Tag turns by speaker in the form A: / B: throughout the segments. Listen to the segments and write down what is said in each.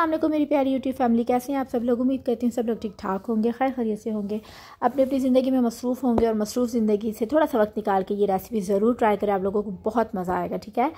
A: अल्लाह मेरी प्यारी YouTube family कैसे हैं आप सब लोग उम्मीद करती हूँ सब लोग ठीक ठाक होंगे खैर खरीत से होंगे अपनी अपनी ज़िंदगी में मसरूफ़ होंगे और मसरूफ़ ज़िंदगी से थोड़ा सा वक्त निकाल के ये रेसिपी ज़रूर ट्राई करें आप लोगों को बहुत मज़ा आएगा ठीक है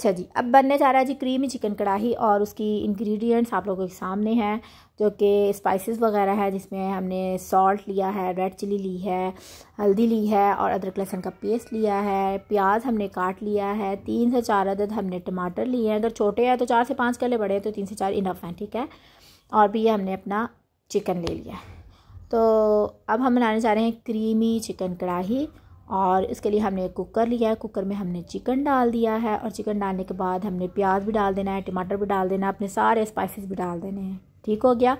A: अच्छा जी अब बनने जा रहा है जी क्रीमी चिकन कढ़ाई और उसकी इंग्रेडिएंट्स आप लोगों के सामने हैं जो कि स्पाइसेस वगैरह है जिसमें हमने सॉल्ट लिया है रेड चिली ली है हल्दी ली है और अदरक लहसुन का पेस्ट लिया है प्याज हमने काट लिया है तीन से चार अदद हमने टमाटर लिए हैं अगर छोटे हैं तो चार से पाँच कले बड़े हैं तो तीन से चार इनफ हैं ठीक है और भी हमने अपना चिकन ले लिया है तो अब हम बनाने जा रहे हैं क्रीमी चिकन कढ़ाही और इसके लिए हमने कुकर लिया है कुकर में हमने चिकन डाल दिया है और चिकन डालने के बाद हमने प्याज भी डाल देना है टमाटर भी डाल देना है अपने सारे स्पाइसेस भी डाल देने हैं ठीक हो गया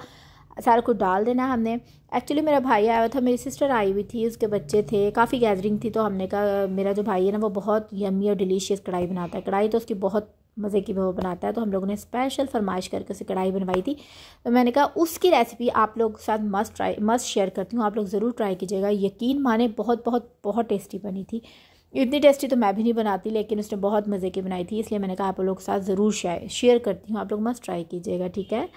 A: सारा कुछ डाल देना है हमने एक्चुअली मेरा भाई आया हुआ था मेरी सिस्टर आई हुई थी उसके बच्चे थे काफ़ी गैदरिंग थी तो हमने कहा मेरा जो भाई है ना वो बहुत यमी और डिलीशियस कढ़ाई बनाता है कढ़ाई तो उसकी बहुत मज़े की वो बनाता है तो हम लोगों ने स्पेशल फरमाइश करके उसे कढ़ाई बनवाई थी तो मैंने कहा उसकी रेसिपी आप लोग के साथ मस्ट ट्राई मस्ट शेयर करती हूँ आप लोग ज़रूर ट्राई कीजिएगा यकीन माने बहुत बहुत बहुत टेस्टी बनी थी इतनी टेस्टी तो मैं भी नहीं बनाती लेकिन उसने बहुत मज़े की बनाई थी इसलिए मैंने कहा आप लोग के साथ ज़रूर शेयर करती हूँ आप लोग मस्त ट्राई कीजिएगा ठीक है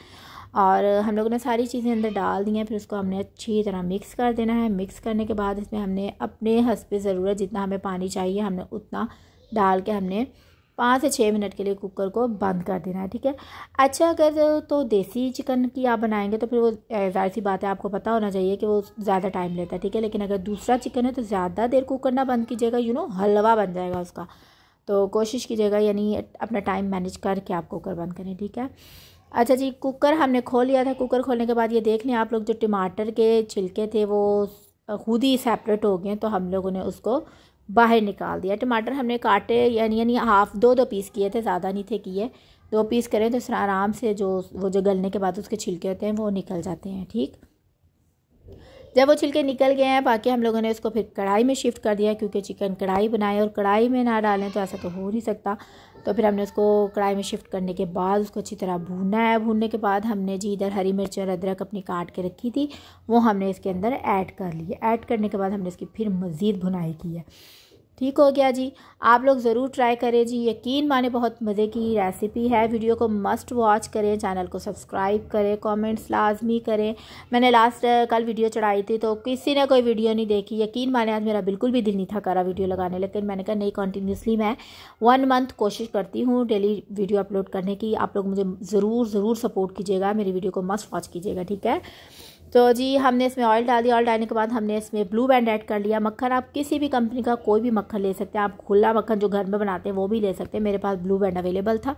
A: और हम लोगों ने सारी चीज़ें अंदर डाल दी हैं फिर उसको हमने अच्छी तरह मिक्स कर देना है मिक्स करने के बाद इसमें हमने अपने हंस पे ज़रूरत जितना हमें पानी चाहिए हमने उतना डाल के हमने पाँच से छः मिनट के लिए कुकर को बंद कर देना है ठीक है अच्छा अगर तो देसी चिकन की आप बनाएंगे तो फिर वो ज़ाहिर सी बात है आपको पता होना चाहिए कि वो ज़्यादा टाइम लेता है ठीक है लेकिन अगर दूसरा चिकन है तो ज़्यादा देर कुक करना बंद कीजिएगा यू नो हलवा बन जाएगा उसका तो कोशिश कीजिएगा यानी अपना टाइम मैनेज करके आप कुकर बंद करें ठीक है अच्छा जी कुकर हमने खोल लिया था कुकर खोलने के बाद ये देख लें आप लोग जो टमाटर के छिलके थे वो खुद ही सेपरेट हो गए तो हम लोगों ने उसको बाहर निकाल दिया टमाटर हमने काटे यानी यानी हाफ दो दो पीस किए थे ज़्यादा नहीं थे किए दो पीस करें तो इस आराम से जो वो जो गलने के बाद उसके छिलके होते हैं वो निकल जाते हैं ठीक जब वो छिलके निकल गए हैं बाकी हम लोगों ने उसको फिर कढ़ाई में शिफ्ट कर दिया क्योंकि चिकन कढ़ाई बनाए और कढ़ाई में ना डालें तो ऐसा तो हो नहीं सकता तो फिर हमने उसको कढ़ाई में शिफ्ट करने के बाद उसको अच्छी तरह भूनना है भूनने के बाद हमने जी इधर हरी मिर्च और अदरक अपनी काट के रखी थी वो हमने इसके अंदर ऐड कर ली ऐड करने के बाद हमने इसकी फिर मज़ीद भुनाई की है ठीक हो गया जी आप लोग ज़रूर ट्राई करें जी यकीन माने बहुत मज़े की रेसिपी है वीडियो को मस्ट वॉच करें चैनल को सब्सक्राइब करें कमेंट्स लाजमी करें मैंने लास्ट कल वीडियो चढ़ाई थी तो किसी ने कोई वीडियो नहीं देखी यकीन माने आज मेरा बिल्कुल भी दिल नहीं था करा वीडियो लगाने लेकिन मैंने कहा नहीं कंटिन्यूसली मैं वन मंथ कोशिश करती हूँ डेली वीडियो अपलोड करने की आप लोग मुझे ज़रूर ज़रूर सपोर्ट कीजिएगा मेरी वीडियो को मस्ट वॉच कीजिएगा ठीक है तो जी हमने इसमें ऑयल डाल दिया ऑयल डालने के बाद हमने इसमें ब्लू बैंड ऐड कर लिया मक्खन आप किसी भी कंपनी का कोई भी मक्खन ले सकते हैं आप खुला मक्खन जो घर में बनाते हैं वो भी ले सकते हैं मेरे पास ब्लू बैंड अवेलेबल था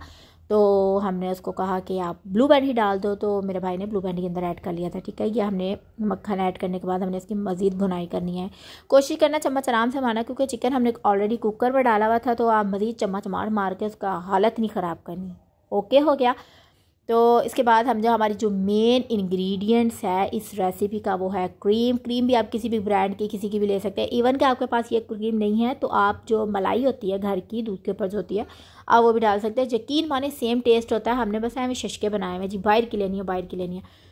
A: तो हमने उसको कहा कि आप ब्लू बैंड ही डाल दो तो मेरे भाई ने ब्लू बैंड के अंदर ऐड कर लिया था ठीक है ये हमने मक्खन ऐड करने के बाद हमने इसकी मज़ीद भुनाई करनी है कोशिश करना चम्मच आराम से मारना क्योंकि चिकन हमने ऑलरेडी कुकर पर डाला हुआ था तो आप मज़ीद चम्मच मार मार के उसका हालत नहीं ख़राब करनी ओके हो गया तो इसके बाद हम जो हमारी जो मेन इंग्रेडिएंट्स है इस रेसिपी का वो है क्रीम क्रीम भी आप किसी भी ब्रांड की किसी की भी ले सकते हैं इवन कि आपके पास ये क्रीम नहीं है तो आप जो मलाई होती है घर की दूध के ऊपर जो होती है आप वो भी डाल सकते हैं यकीन माने सेम टेस्ट होता है हमने बस हमें शशके बनाए हुए जी बाहर की लेनी है बाहर की लेनी है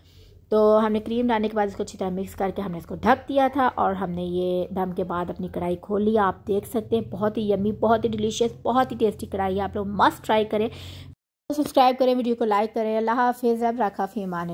A: तो हमने क्रीम डालने के बाद इसको अच्छी तरह मिक्स करके हमने इसको ढक दिया था और हमने ये दम के बाद अपनी कढ़ाई खोल ली आप देख सकते हैं बहुत ही यमी बहुत ही डिलीशियस बहुत ही टेस्टी कढ़ाई है आप लोग मस्ट ट्राई करें सब्सक्राइब करें वीडियो को लाइक करें अल्लाह हाफिज़ अब राखा फ़ीमान